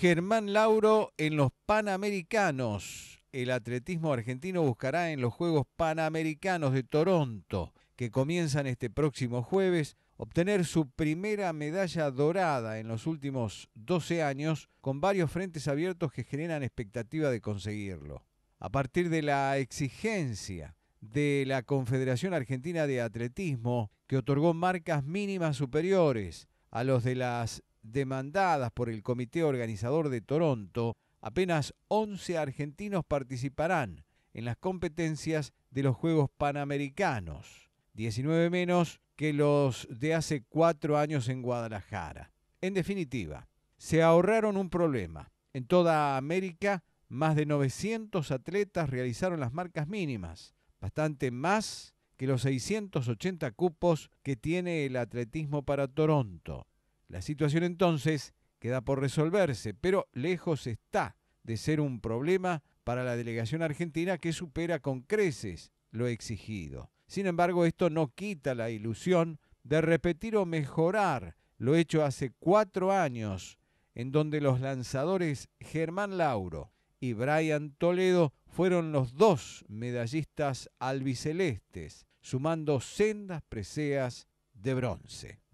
Germán Lauro en los Panamericanos. El atletismo argentino buscará en los Juegos Panamericanos de Toronto, que comienzan este próximo jueves, obtener su primera medalla dorada en los últimos 12 años, con varios frentes abiertos que generan expectativa de conseguirlo. A partir de la exigencia de la Confederación Argentina de Atletismo, que otorgó marcas mínimas superiores a los de las demandadas por el comité organizador de Toronto, apenas 11 argentinos participarán en las competencias de los Juegos Panamericanos, 19 menos que los de hace cuatro años en Guadalajara. En definitiva, se ahorraron un problema. En toda América, más de 900 atletas realizaron las marcas mínimas, bastante más que los 680 cupos que tiene el atletismo para Toronto. La situación entonces queda por resolverse, pero lejos está de ser un problema para la delegación argentina que supera con creces lo exigido. Sin embargo, esto no quita la ilusión de repetir o mejorar lo hecho hace cuatro años, en donde los lanzadores Germán Lauro y Brian Toledo fueron los dos medallistas albicelestes, sumando sendas preseas de bronce.